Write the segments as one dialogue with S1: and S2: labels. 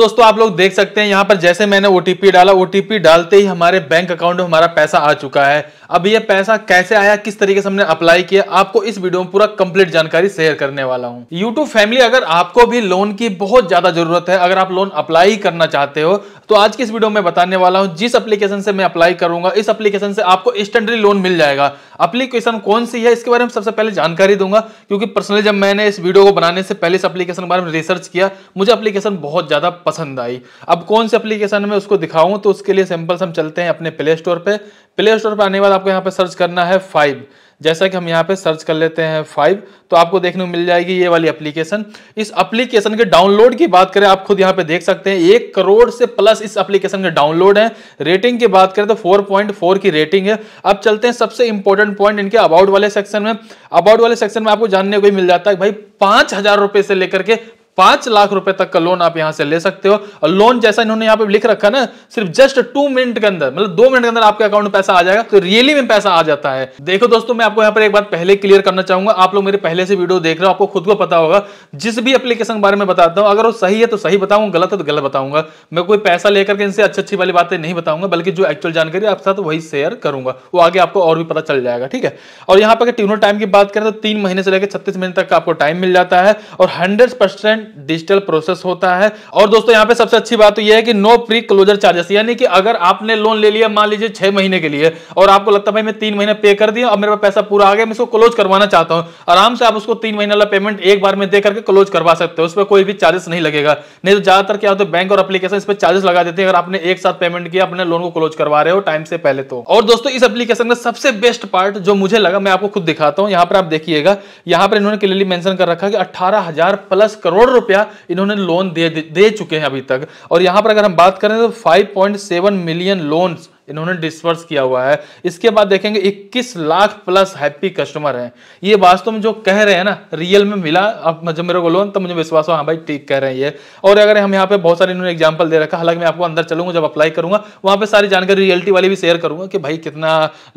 S1: दोस्तों आप लोग देख सकते हैं यहाँ पर जैसे मैंने ओटीपी डाला ओटीपी डालते ही हमारे बैंक अकाउंट में हमारा पैसा आ चुका है अब ये पैसा कैसे आया किस तरीके से हमने अप्लाई किया आपको इस वीडियो में पूरा कंप्लीट जानकारी शेयर करने वाला हूँ यूट्यूब फैमिली अगर आपको भी लोन की बहुत ज्यादा जरूरत है अगर आप लोन अप्लाई करना चाहते हो तो आज की इस वीडियो में बताने वाला हूँ जिस एप्लीकेशन से मैं अप्लाई करूंगा इस एप्लीकेशन से आपको इंस्टेंटली लोन मिल जाएगा एप्लीकेशन कौन सी है इसके बारे में सबसे पहले जानकारी दूंगा क्योंकि पर्सनली जब मैंने इस वीडियो को बनाने से पहले इस एप्लीकेशन के बारे में रिसर्च किया मुझे एप्लीकेशन बहुत ज्यादा पसंद आई अब कौन सी एप्लीकेशन में उसको दिखाऊं तो उसके लिए सिंपल से हम चलते हैं अपने प्ले स्टोर पर प्ले स्टोर पर आने के बाद आपको यहाँ पे सर्च करना है फाइव जैसा कि हम यहाँ पे सर्च कर लेते हैं फाइव तो आपको देखने को मिल जाएगी ये वाली एप्लीकेशन इस एप्लीकेशन के डाउनलोड की बात करें आप खुद यहाँ पे देख सकते हैं एक करोड़ से प्लस इस एप्लीकेशन के डाउनलोड हैं रेटिंग की बात करें तो 4.4 की रेटिंग है अब चलते हैं सबसे इंपॉर्टेंट पॉइंट इनके अबाउट वाले सेक्शन में अबाउट वाले सेक्शन में आपको जानने को मिल जाता है भाई पांच हजार रुपए से लेकर के पांच लाख रुपए तक का लोन आप यहां से ले सकते हो और लोन जैसा इन्होंने यहां पे लिख रखा ना सिर्फ जस्ट टू मिनट के अंदर मतलब दो मिनट के अंदर आपके अकाउंट में पैसा आ जाएगा तो रियली में पैसा आ जाता है देखो दोस्तों मैं आपको यहां पर एक बात पहले क्लियर करना चाहूंगा आप लोग मेरे पहले से वीडियो देख रहे हो आपको खुद को पता होगा जिस भी एप्लीकेशन के बारे में बताता हूं अगर वो सही है तो सही बताऊंगा गलत है तो गलत बताऊंगा मैं कोई पैसा लेकर के इनसे अच्छी अच्छी वाली बातें नहीं बताऊंगा बल्कि जो एक्चुअल जानकारी आपके साथ वही शेयर करूंगा वो आगे आपको और भी पता चल जाएगा ठीक है और यहाँ पर ट्यूनर टाइम की बात करें तो तीन महीने से लेकर छत्तीस महीने तक आपको टाइम मिल जाता है और हंड्रेड परसेंट डिजिटल प्रोसेस होता है और दोस्तों यहाँ पे सबसे अच्छी बात तो यह है कि नो प्री क्लोजर चार्जेस यानी कि अगर आपने लोन ले लिया मान लीजिए छह महीने के लिए और आपको लगता है भाई मैं तीन महीने पे कर दिया और मेरे पास पैसा पूरा आ गया मैं इसको क्लोज करवाना चाहता हूँ आराम से आप उसको तीन महीने वाला पेमेंट एक बार में दे करके क्लोज करवा सकते हो उस पर कोई भी चार्जेस नहीं लगेगा नहीं तो ज्यादातर क्या होता है बैंक और अपलीकेशन इस पर चार्जेस लगा देते हैं अगर आपने एक साथ पेमेंट किया अपने लोन को क्लोज करवा रहे हो टाइम से पहले तो और दोस्तों इस अपलीकेशन का सबसे बेस्ट पार्ट जो मुझे लगा मैं आपको खुद दिखाता हूँ यहाँ पर आप देखिएगा यहाँ पर इन्होंने क्लियरली मैंशन कर रखा कि अठारह प्लस करोड़ करोड़ रुपया इन्होंने लोन दे दे चुके हैं अभी तक और यहां पर अगर हम बात करें तो 5.7 मिलियन लोन्स इन्होंने डिस्पर्स किया हुआ है इसके बाद देखेंगे 21 लाख प्लस हैप्पी कस्टमर हैं ये वास्तव में जो कह रहे हैं ना रियल में मिला अब जब मेरे को लोन तो मुझे विश्वास हो हाँ भाई ठीक कह रहे हैं ये और अगर हम यहाँ पे बहुत सारे इन्होंने एग्जाम्पल दे रखा हालांकि मैं आपको अंदर चलूंगा जब अप्लाई करूंगा वहाँ पर सारी जानकारी रियलिटी वाली भी शेयर करूंगा कि भाई कितना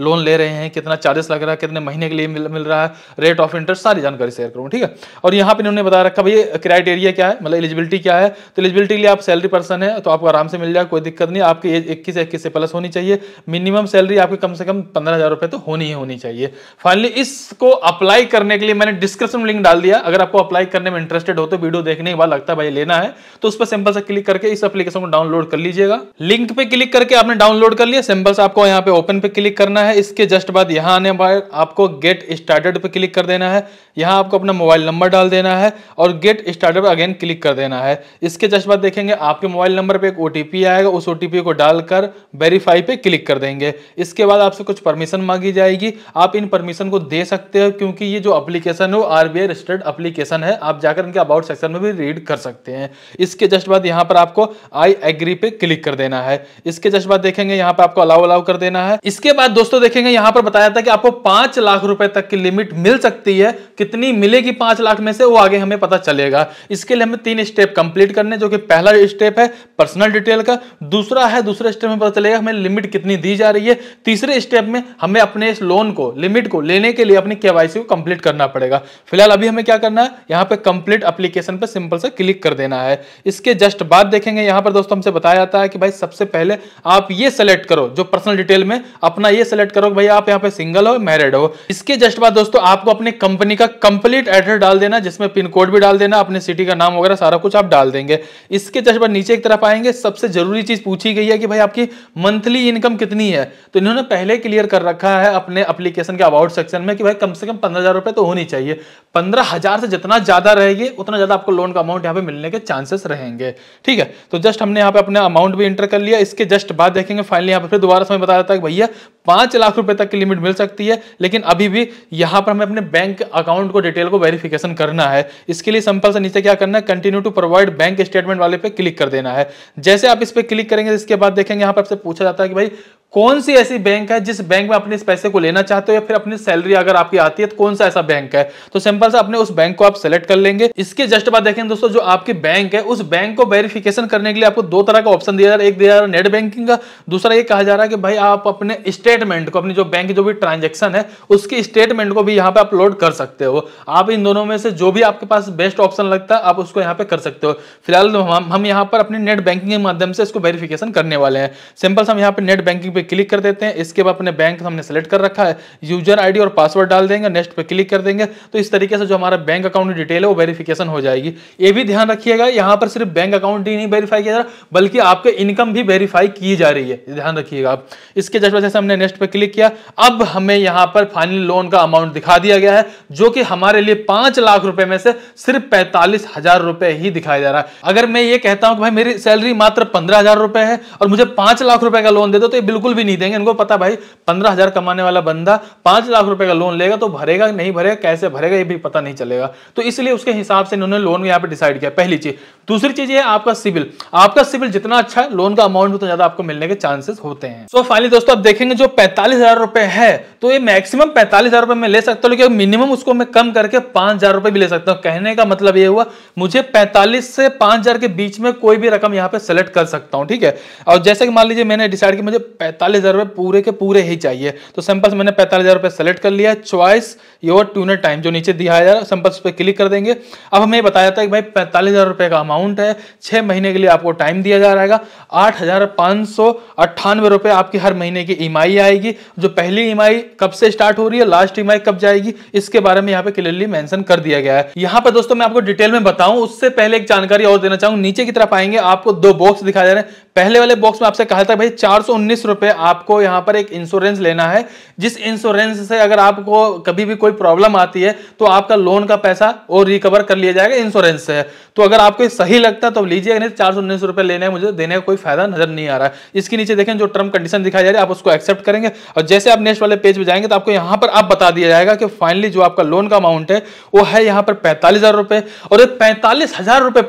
S1: लोन ले रहे हैं कितना चार्जेस लग रहा है कितने महीने के लिए मिल, मिल रहा है रेट ऑफ इंटरेस्ट सारी जानकारी शेयर करूँगा ठीक है और यहाँ पर इन्होंने बता रखा भाई क्राइटेरिया क्या है मतलब एलिजिबिलिटी क्या है तो एलिजिबिलिटी के लिए आप सैलरी पर्सन है तो आपको आराम से मिल जाए कोई दिक्कत नहीं आपकी एज इक्कीस इक्कीस से प्लस होनी चाहिए चाहिए मिनिमम सैलरी आपकी कम से कम पंद्रह हज़ार रुपए तो होनी ही होनी चाहिए फाइनली इसको अप्लाई करने के लिए मैंने डिस्क्रिप्शन में लिंक डाल दिया अगर आपको अप्लाई करने में इंटरेस्टेड हो तो वीडियो देखने के बाद लगता है भाई लेना है तो उस पर सिंपल से क्लिक करके इस अपलीकेशन को डाउनलोड कर लीजिएगा लिंक पे क्लिक करके आपने डाउनलोड कर लिया सिंपल से आपको यहाँ पे ओपन पे क्लिक करना है इसके जस्ट बाद यहाँ आने बाद आपको गेट स्टार्टेड पे क्लिक कर देना है यहाँ आपको अपना मोबाइल नंबर डाल देना है और गेट स्टार्टेड अगेन क्लिक कर देना है इसके जस्ट बाद देखेंगे आपके मोबाइल नंबर पे एक ओटीपी आएगा उस ओटीपी को डालकर वेरीफाई पे पे क्लिक कर देंगे इसके बाद आपसे कुछ परमिशन मांगी जाएगी आप इन परमिशन को दे सकते हो क्योंकि ये जो एप्लीकेशन है वो आरबीआई रजिस्टर्ड एप्लीकेशन है आप जाकर इनके अबाउट सेक्शन में भी रीड कर सकते हैं इसके जस्ट बाद यहाँ पर आपको आई एग्री पे क्लिक कर देना है इसके जस्ट बाद देखेंगे यहाँ पर आपको अलाउ अलाउ कर देना है इसके बाद दोस्तों देखेंगे यहाँ पर बताया था कि आपको पांच लाख रुपए तक की लिमिट मिल सकती है कितनी मिलेगी पांच लाख में से वो आगे हमें पता चलेगा इसके लिए हमें तीन स्टेप कंप्लीट करने जो कि पहला स्टेप है पर्सनल डिटेल का दूसरा है दूसरे स्टेप में पता चलेगा हमें लिमिट लिमिट कितनी दी जा रही है तीसरे स्टेप में हमें अपने इस लोन को लिमिट को लेने के लिए अपनी केवाईसी को कंप्लीट करना पड़ेगा फिलहाल अभी हमें क्या करना है यहाँ पे कंप्लीट अप्लीकेशन पर सिंपल से क्लिक कर देना है इसके जस्ट बाद देखेंगे यहाँ पर दोस्तों हमसे बताया जाता है कि भाई सबसे पहले आप ये सेलेक्ट करो जो पर्सनल डिटेल में अपना ये सेलेक्ट करो भाई आप यहाँ पे सिंगल हो मैरिड हो इसके जस्ट बाद दोस्तों आपको अपनी कंपनी का कंप्लीट एड्रेस डाल देना जिसमें पिन कोड भी डाल देना अपने सिटी का नाम वगैरह सारा कुछ आप डाल देंगे इसके जस्ट बाद नीचे एक तरफ आएंगे सबसे जरूरी चीज पूछी गई है कि भाई आपकी मंथली मंथली इनकम कितनी है तो इन्होंने पहले क्लियर कर रखा है अपने एप्लीकेशन के अबाउट सेक्शन में कि भाई कम से कम पंद्रह हजार रुपए तो होनी चाहिए पंद्रह हजार से जितना ज्यादा रहेगी उतना ज्यादा आपको लोन का अमाउंट यहाँ पे मिलने के चांसेस रहेंगे ठीक है तो जस्ट हमने यहाँ पे अपने अमाउंट भी इंटर कर लिया इसके जस्ट बाद देखेंगे फाइनली यहाँ पे फिर दोबारा समय बताया था कि भैया पांच लाख रुपए तक की लिमिट मिल सकती है लेकिन अभी भी यहाँ पर हमें अपने बैंक अकाउंट को डिटेल को वेरिफिकेशन करना है इसके लिए सिंपल से नीचे क्या करना है continue to provide bank statement वाले पे क्लिक कर देना है जैसे आप इस पर क्लिक करेंगे इसके बाद देखेंगे यहाँ पर आपसे पूछा जाता है कि भाई कौन सी ऐसी बैंक है जिस बैंक में अपने इस पैसे को लेना चाहते हो या फिर अपनी सैलरी अगर आपकी आती है तो कौन सा ऐसा बैंक है तो सिंपल से अपने उस बैंक को आप सेलेक्ट कर लेंगे इसके जस्ट बाद देखें दोस्तों जो आपकी बैंक है उस बैंक को वेरिफिकेशन करने के लिए आपको दो तरह का ऑप्शन दिया जा रहा है एक दिया जा रहा है नेट बैंकिंग का दूसरा ये कहा जा रहा है कि भाई आप अपने स्टेटमेंट को अपनी जो बैंक जो भी ट्रांजेक्शन है उसकी स्टेटमेंट को भी यहाँ पे अपलोड कर सकते हो आप इन दोनों में से जो भी आपके पास बेस्ट ऑप्शन लगता है आप उसको यहाँ पे कर सकते हो फिलहाल हम यहाँ पर अपने नेट बैंकिंग के माध्यम से इसको वेरिफिकेशन करने वाले हैं सिंपल से हम यहाँ पे नेट बैंकिंग क्लिक कर देते हैं इसके बाद अपने बैंक हमने सेलेक्ट कर रखा है यूजर आईडी और पासवर्ड डाल देंगे नेक्स्ट पे क्लिक कर देंगे तो इस तरीके से जो हमारा बैंक अकाउंट की डिटेल है वो वेरिफिकेशन हो जाएगी ये भी ध्यान रखिएगा यहाँ पर सिर्फ बैंक अकाउंट ही नहीं वेरीफाई किया जा रहा बल्कि आपके इनकम भी वेरीफाई की जा रही है ध्यान रखिएगा आप इसके जस्ट वजह से हमने नेक्स्ट पर क्लिक किया अब हमें यहाँ पर फाइनल लोन का अमाउंट दिखा दिया गया है जो कि हमारे लिए पांच लाख रुपए में से सिर्फ पैंतालीस हजार रुपए ही दिखाया जा रहा है अगर मैं ये कहता हूं कि भाई मेरी सैलरी मात्र पंद्रह हजार रुपए है और मुझे पांच लाख रुपए का लोन दे दो तो ये बिल्कुल बिल्कुल भी नहीं देंगे इनको पता भाई पंद्रह हजार कमाने वाला बंदा पांच लाख रुपए का लोन लेगा तो भरेगा नहीं भरेगा कैसे भरेगा ये भी पता नहीं चलेगा तो इसलिए उसके हिसाब से इन्होंने लोन यहाँ पे डिसाइड किया पहली चीज दूसरी चीज ये आपका सिविल आपका सिविल जितना अच्छा है लोन का अमाउंट उतना ज्यादा आपको मिलने के चांसेस होते हैं सो फाइनली दोस्तों आप देखेंगे जो पैंतालीस रुपए है तो ये मैक्सिमम पैंतालीस हजार रुपए में ले सकता हूँ लेकिन मिनिमम उसको मैं कम करके पांच हजार रुपए भी ले सकता हूँ कहने का मतलब ये हुआ मुझे पैंतालीस से पांच के बीच में कोई भी रकम यहाँ पे सेलेक्ट कर सकता हूँ ठीक है और जैसे कि मान लीजिए मैंने डिसाइड किया मुझे पैंतालीस हज़ार पूरे के पूरे ही चाहिए तो सैंपल्स मैंने पैंतालीस हज़ार रुपये सेलेक्ट कर लिया चॉइस योर ट्यूनर टाइम जो नीचे दिया जा रहा है सैंपल्स पर क्लिक कर देंगे अब हमें बताया जाता है कि भाई पैंतालीस हज़ार रुपये का अमाउंट है छः महीने के लिए आपको टाइम दिया जा रहा है आठ हज़ार पाँच सौ अट्ठानवे रुपये आपकी हर महीने की ई e आएगी जो पहली ई e कब से स्टार्ट हो रही है लास्ट ई e कब जाएगी इसके बारे में यहाँ पे क्लियरली मैंशन कर दिया गया है यहाँ पर दोस्तों मैं आपको डिटेल में बताऊं उससे पहले एक जानकारी और देना चाहूँ नीचे की तरफ आएंगे आपको दो बॉक्स दिखाए जा रहे हैं पहले वाले बॉक्स में आपसे कहा था भाई चार सौ उन्नीस पे आपको यहाँ पर एक इंश्योरेंस लेना है जिस इंश्योरेंस से अगर आपको कभी भी कोई प्रॉब्लम आती है तो आपका लोन का पैसा और रिकवर कर लिया जाएगा इंश्योरेंस से तो अगर आपको सही लगता है तो लीजिए नहीं चार सौ उन्नीस रुपये लेने मुझे देने का कोई फायदा नजर नहीं आ रहा है इसके नीचे देखें जो टर्म कंडीशन दिखाई जा रही है आप उसको एक्सेप्ट करेंगे और जैसे आप नेक्स्ट वाले पेज पर जाएंगे तो आपको यहाँ पर आप बता दिया जाएगा कि फाइनली जो आपका लोन का अमाउंट है वो है यहाँ पर पैंतालीस और ये पैंतालीस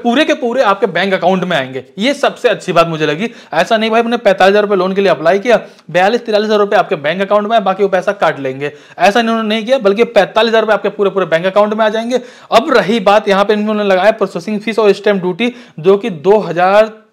S1: पूरे के पूरे आपके बैंक अकाउंट में आएंगे ये सबसे अच्छी बात मुझे लगी ऐसा नहीं भाई अपने पैंतालीस लोन के लिए अप्लाई किया बयालीस तिरालीस हजार रुपए आपके बैंक अकाउंट में बाकी वो पैसा काट लेंगे ऐसा इन्होंने नहीं किया बल्कि पैंतालीस हजार आपके पूरे पूरे बैंक अकाउंट में आ जाएंगे अब रही बात यहाँ पे इन्होंने लगाया प्रोसेसिंग फीस और स्टैम्प ड्यूटी जो कि दो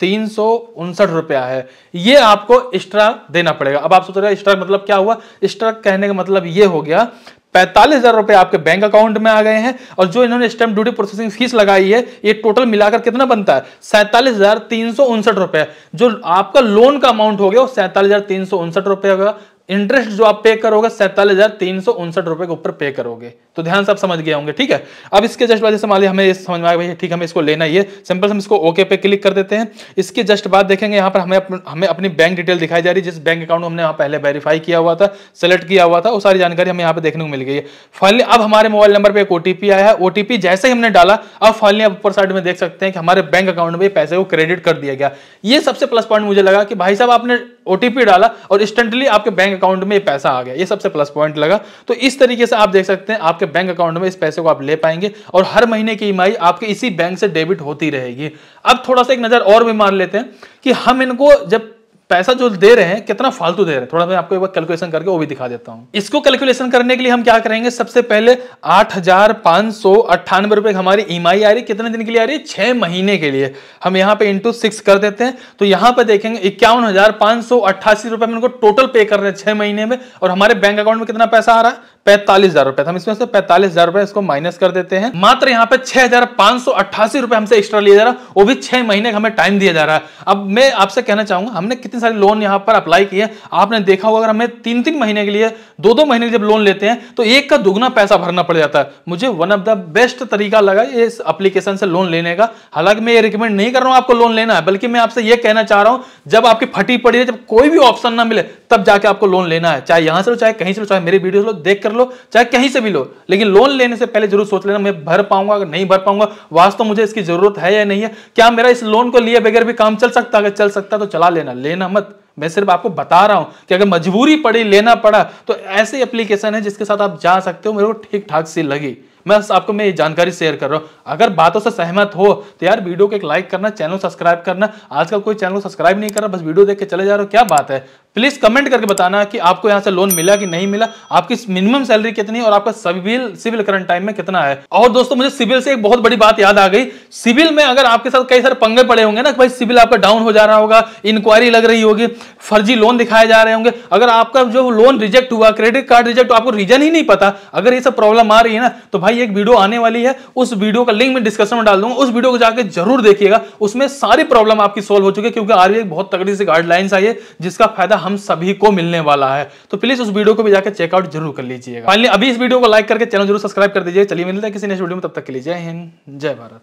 S1: तीन सौ उनसठ रुपया है ये आपको एक्स्ट्रा देना पड़ेगा अब आप सोच रहे हैं एक्स्ट्रा मतलब क्या हुआ एक्स्ट्रा कहने का मतलब ये हो गया पैंतालीस हजार रुपए आपके बैंक अकाउंट में आ गए हैं और जो इन्होंने स्टैम्प ड्यूटी प्रोसेसिंग फीस लगाई है ये टोटल मिलाकर कितना बनता है सैंतालीस हजार तीन सौ उनसठ रुपए जो आपका लोन का अमाउंट हो गया वो सैंतालीस हजार तीन सौ उनसठ रुपए होगा इंटरेस्ट जो आप पे करोगे सैंतालीस हजार तीन सौ उनसठ रुपए के ऊपर पे करोगे तो ध्यान सब समझ गए होंगे ठीक है अब इसके जस्ट बाद जैसे हमें ये हमें समझ में आया भाई ठीक हमें इसको लेना ही है सिंपल से हम इसको ओके पे क्लिक कर देते हैं इसके जस्ट बाद देखेंगे यहाँ पर हमें अप, हमें अपनी बैंक डिटेल दिखाई जा रही है जिस बैंक अकाउंट हमने यहाँ पहले वेरीफाई किया हुआ था सेलेक्ट किया हुआ था वो सारी जानकारी हमें यहाँ पर देखने को मिल गई है फाइनली अब हमारे मोबाइल नंबर पर एक ओटीपी आया है ओटीपी जैसे ही हमने डाला अब फाइनली आप ऊपर साइड में देख सकते हैं कि हमारे बैंक अकाउंट में पैसे को क्रेडिट कर दिया गया ये सबसे प्लस पॉइंट मुझे लगा कि भाई साहब आपने ओटीपी डाला और इंस्टेंटली आपके बैंक अकाउंट में पैसा आ गया ये सबसे प्लस पॉइंट लगा तो इस तरीके से आप देख सकते हैं आप आपके बैंक अकाउंट में इस पैसे को आप ले पाएंगे और हर महीने की ई e आपके इसी बैंक से डेबिट होती रहेगी अब थोड़ा सा एक नज़र और भी मान लेते हैं कि हम इनको जब पैसा जो दे रहे हैं कितना फालतू दे रहे हैं थोड़ा मैं आपको एक बार कैलकुलेशन करके वो भी दिखा देता हूं इसको कैलकुलेशन करने के लिए हम क्या करेंगे सबसे पहले आठ हजार पांच सौ अट्ठानवे रुपए हमारी ई e आ रही कितने दिन के लिए आ रही है छह महीने के लिए हम यहाँ पे इंटू सिक्स कर देते हैं तो यहाँ पे देखेंगे इक्यावन हजार पांच सौ अट्ठासी रुपए में उनको टोटल पे कर रहे हैं छह महीने में और हमारे बैंक अकाउंट में कितना पैसा आ रहा है पैंतालीस हजार रुपए तो हम इसमें से पैंतालीस हजार रुपए इसको माइनस कर देते हैं मात्र यहाँ पे छह हजार पांच सौ अट्ठासी रुपए हमसे एक्स्ट्रा लिया जा रहा है वो भी छह महीने का हमें टाइम दिया जा रहा है अब मैं आपसे कहना चाहूंगा हमने कितने सारे लोन यहाँ पर अप्लाई किए आपने देखा होगा अगर हमें तीन तीन महीने के लिए दो दो महीने जब लोन लेते हैं तो एक का दुगना पैसा भरना पड़ जाता है मुझे वन ऑफ द बेस्ट तरीका लगा इस अप्लीकेशन से लोन लेने का हालांकि मैं ये रिकमेंड नहीं कर रहा हूँ आपको लोन लेना है बल्कि मैं आपसे ये कहना चाह रहा हूँ जब आपकी फटी पड़ी है जब कोई भी ऑप्शन ना मिले तब जाके आपको लोन लेना है चाहे यहां से लो चाहे कहीं से लो चाहे मेरे वीडियो लो देख कर लो चाहे कहीं से भी लो लेकिन लोन लेने से पहले जरूर सोच लेना मैं भर पाऊंगा अगर नहीं भर पाऊंगा वास्तव मुझे इसकी जरूरत है या नहीं है क्या मेरा इस लोन को लिए बगैर भी काम चल सकता अगर चल सकता तो चला लेना लेना मत मैं सिर्फ आपको बता रहा हूं कि अगर मजबूरी पड़ी लेना पड़ा तो ऐसे एप्लीकेशन है जिसके साथ आप जा सकते हो मेरे को ठीक ठाक सी लगी मैं आपको मैं ये जानकारी शेयर कर रहा हूँ अगर बातों से सहमत हो तो यार वीडियो को एक लाइक करना चैनल सब्सक्राइब करना आजकल कोई चैनल को सब्सक्राइब नहीं कर रहा बस वीडियो देख के चले जा रहा हो क्या बात है प्लीज कमेंट करके बताना कि आपको यहाँ से लोन मिला कि नहीं मिला आपकी मिनिमम सैलरी कितनी और आपका सिविल सिविल करंट टाइम में कितना है और दोस्तों मुझे सिविल से एक बहुत बड़ी बात याद आ गई सिविल में अगर आपके साथ कई सारे पंगे पड़े होंगे ना भाई सिविल आपका डाउन हो जा रहा होगा इंक्वायरी लग रही होगी फर्जी लोन दिखाए जा रहे होंगे अगर आपका जो लोन रिजेक्ट हुआ क्रेडिट कार्ड रिजेक्ट आपको रीजन ही नहीं पता अगर ये सब प्रॉब्लम आ रही है ना तो भाई एक वीडियो आने वाली है उस वीडियो का लिंक मैं डिस्कशन में डाल दूंगा उस वीडियो को जाकर जरूर देखिएगा उसमें सारी प्रॉब्लम आपकी सोल्व हो चुकी है क्योंकि आरबीआई बहुत तगड़ी से गाइडलाइंस आई है जिसका फायदा हम सभी को मिलने वाला है तो प्लीज उस वीडियो को भी जाकर चेकआउट जरूर कर लीजिएगा फाइनली अभी इस वीडियो को लाइक करके चैनल जरूर सब्सक्राइब कर दीजिए चलिए मिलते हैं किसी नेक्स्ट वीडियो में तब तक के लिए जय हिंद जय भारत